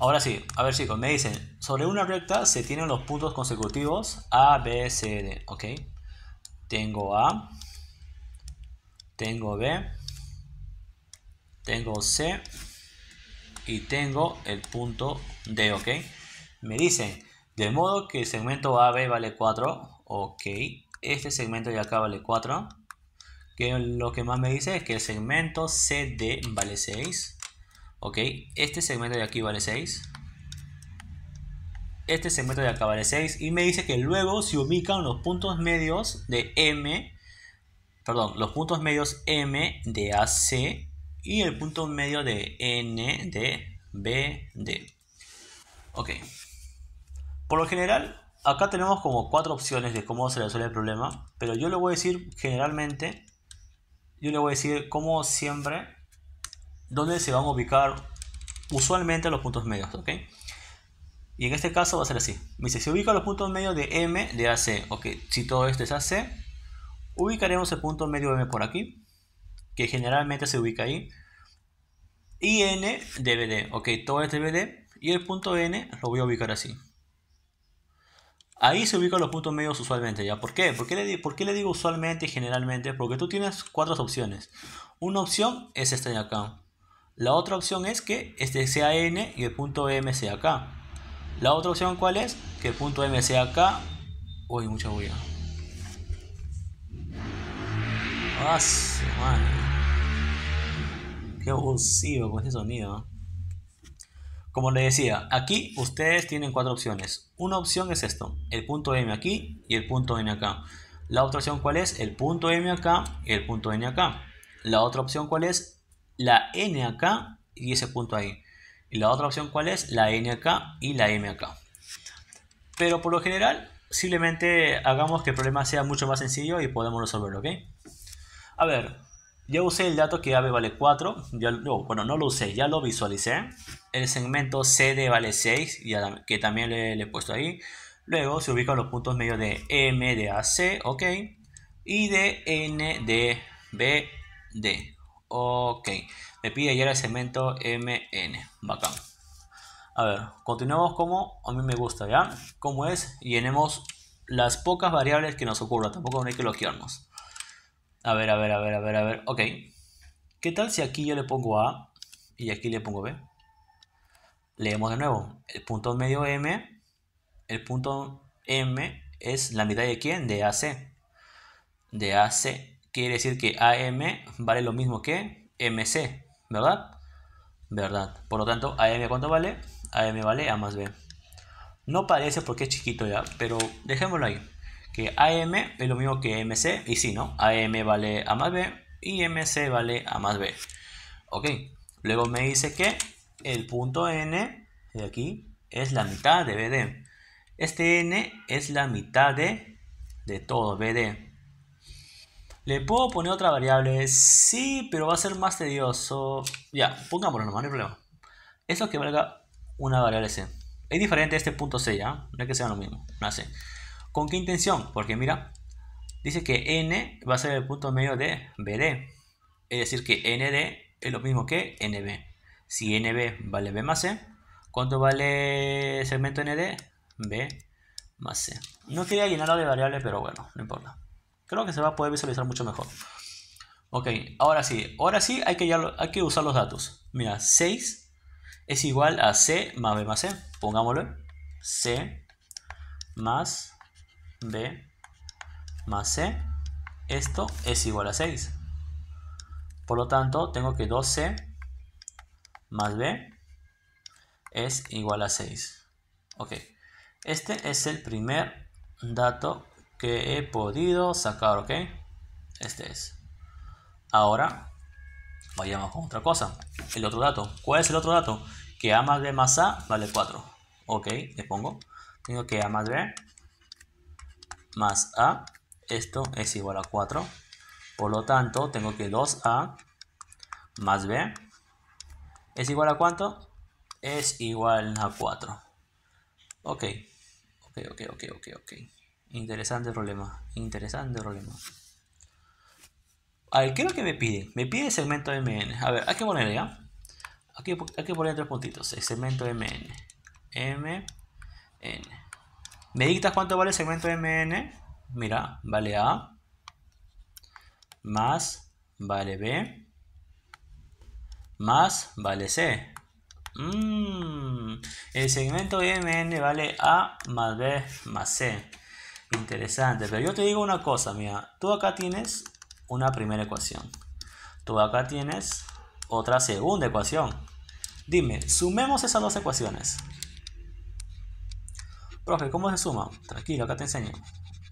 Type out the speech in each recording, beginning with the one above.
Ahora sí, a ver chicos, me dicen, sobre una recta se tienen los puntos consecutivos A, B, C, D, ¿ok? Tengo A, tengo B, tengo C y tengo el punto D, ¿ok? Me dicen, de modo que el segmento AB vale 4, ok, este segmento de acá vale 4, que lo que más me dice es que el segmento CD vale 6, ¿Ok? Este segmento de aquí vale 6. Este segmento de acá vale 6. Y me dice que luego se ubican los puntos medios de M. Perdón, los puntos medios M de AC y el punto medio de N de BD. Ok. Por lo general, acá tenemos como cuatro opciones de cómo se resuelve el problema. Pero yo le voy a decir generalmente, yo le voy a decir como siempre donde se van a ubicar usualmente los puntos medios, ¿ok? Y en este caso va a ser así. Me dice, se ubica los puntos medios de M de AC, ok, si todo esto es AC, ubicaremos el punto medio M por aquí, que generalmente se ubica ahí, y N de BD, ok, todo este BD, y el punto N lo voy a ubicar así. Ahí se ubican los puntos medios usualmente, ¿ya? ¿Por qué? ¿Por qué, ¿Por qué le digo usualmente y generalmente? Porque tú tienes cuatro opciones. Una opción es esta de acá. La otra opción es que este sea n y el punto m sea k. La otra opción cuál es? Que el punto m sea k. Uy, mucha ah, bulla. Qué abusivo con ese sonido. Como les decía, aquí ustedes tienen cuatro opciones. Una opción es esto, el punto m aquí y el punto n acá. La otra opción cuál es? El punto m acá y el punto n acá. La otra opción cuál es? la N acá y ese punto ahí. Y la otra opción, ¿cuál es? La N acá y la M acá. Pero por lo general, simplemente hagamos que el problema sea mucho más sencillo y podemos resolverlo, ¿ok? A ver, ya usé el dato que AB vale 4, bueno, no lo usé, ya lo visualicé. El segmento CD vale 6, que también le, he puesto ahí. Luego se ubican los puntos medios de M de AC, ok, y de N de B, D. Ok, me pide ya el segmento MN, bacán. A ver, continuamos como a mí me gusta, ¿ya? Como es, llenemos las pocas variables que nos ocurran, tampoco hay que bloquearnos. A ver, a ver, a ver, a ver, a ver, ok. ¿Qué tal si aquí yo le pongo A y aquí le pongo B? Leemos de nuevo, el punto medio M, el punto M es la mitad de quién? De AC. De AC quiere decir que AM vale lo mismo que MC, ¿verdad? ¿Verdad? Por lo tanto, AM ¿cuánto vale? AM vale A más B. No parece porque es chiquito ya, pero dejémoslo ahí. Que AM es lo mismo que MC, y sí, ¿no? AM vale A más B y MC vale A más B. Ok, luego me dice que el punto N de aquí es la mitad de BD. Este N es la mitad de, de todo BD. ¿Le puedo poner otra variable? Sí, pero va a ser más tedioso. Ya, pongámoslo nomás, no hay problema. Eso que valga una variable C. Es diferente este punto C, ¿ya? No es que sea lo mismo, una C. ¿Con qué intención? Porque mira, dice que N va a ser el punto medio de BD. Es decir, que ND es lo mismo que NB. Si NB vale B más C, ¿cuánto vale segmento ND? B más C. No quería llenarlo de variables, pero bueno, no importa. Creo que se va a poder visualizar mucho mejor. Ok, ahora sí. Ahora sí hay que, ya que usar los datos. Mira, 6 es igual a C más B más C. Pongámoslo. C más B más C. Esto es igual a 6. Por lo tanto, tengo que 2C más B es igual a 6. Ok, este es el primer dato que he podido sacar, ¿ok? Este es. Ahora, vayamos con otra cosa. El otro dato. ¿Cuál es el otro dato? Que A más B más A vale 4. Ok, le pongo. Tengo que A más B más A. Esto es igual a 4. Por lo tanto, tengo que 2A más B es igual a cuánto? Es igual a 4. Ok, ok, ok, ok, ok, ok. Interesante problema, interesante problema. A ver, ¿qué es lo que me pide? Me pide el segmento MN. A ver, hay que ponerle, ¿ya? Aquí hay que poner tres puntitos. El segmento MN. MN. ¿Me dictas cuánto vale el segmento MN? Mira, vale A. Más vale B. Más vale C. Mm. el segmento MN vale A más B más C. Interesante, pero yo te digo una cosa, mira, tú acá tienes una primera ecuación, tú acá tienes otra segunda ecuación. Dime, sumemos esas dos ecuaciones. Profe, ¿cómo se suma? Tranquilo, acá te enseño.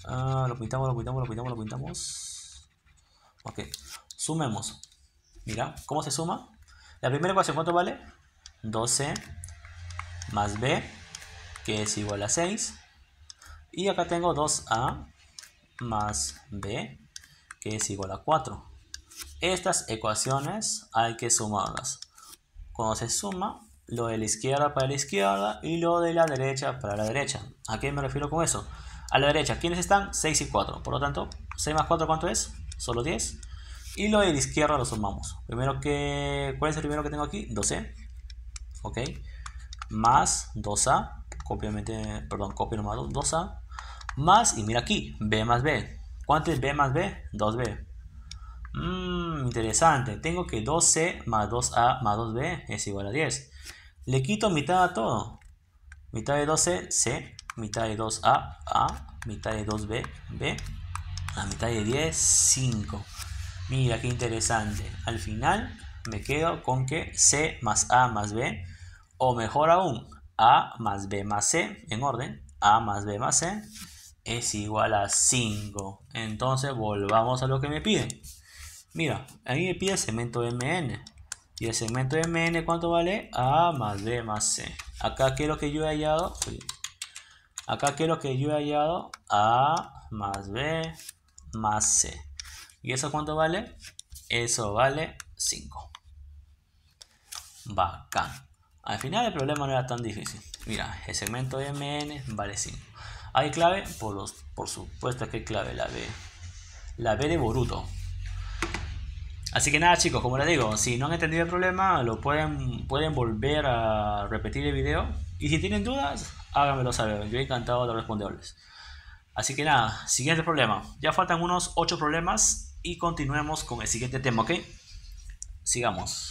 Ah, lo pintamos, lo pintamos, lo pintamos, lo pintamos. Ok, sumemos. Mira, ¿cómo se suma? La primera ecuación, ¿cuánto vale? 12 más b, que es igual a 6 y acá tengo 2A más B, que es igual a 4. Estas ecuaciones hay que sumarlas. Cuando se suma, lo de la izquierda para la izquierda y lo de la derecha para la derecha. ¿A qué me refiero con eso? A la derecha, ¿quiénes están? 6 y 4. Por lo tanto, 6 más 4, ¿cuánto es? Solo 10. Y lo de la izquierda lo sumamos. Primero que, ¿Cuál es el primero que tengo aquí? 12. E. Ok. Más 2A. Copiamente, perdón, copio nomás 2A. Más, y mira aquí, B más B. ¿Cuánto es B más B? 2B. Mmm, interesante. Tengo que 2C más 2A más 2B es igual a 10. Le quito mitad a todo. Mitad de 2C, C. Mitad de 2A, A. Mitad de 2B, B. La mitad de 10, 5. Mira qué interesante. Al final me quedo con que C más A más B. O mejor aún, A más B más C. En orden. A más B más C es igual a 5. Entonces volvamos a lo que me piden. Mira, ahí me pide segmento MN. Y el segmento MN, ¿cuánto vale? A más B más C. Acá, ¿qué lo que yo he hallado? Acá, quiero lo que yo he hallado? A más B más C. ¿Y eso cuánto vale? Eso vale 5. Bacán. Al final el problema no era tan difícil. Mira, el segmento MN vale 5. ¿Hay clave? Por, los, por supuesto que hay clave, la B. La B de Boruto. Así que nada chicos, como les digo, si no han entendido el problema, lo pueden, pueden volver a repetir el video. Y si tienen dudas, háganmelo saber, yo encantado de responderles. Así que nada, siguiente problema. Ya faltan unos 8 problemas y continuemos con el siguiente tema, ¿ok? Sigamos.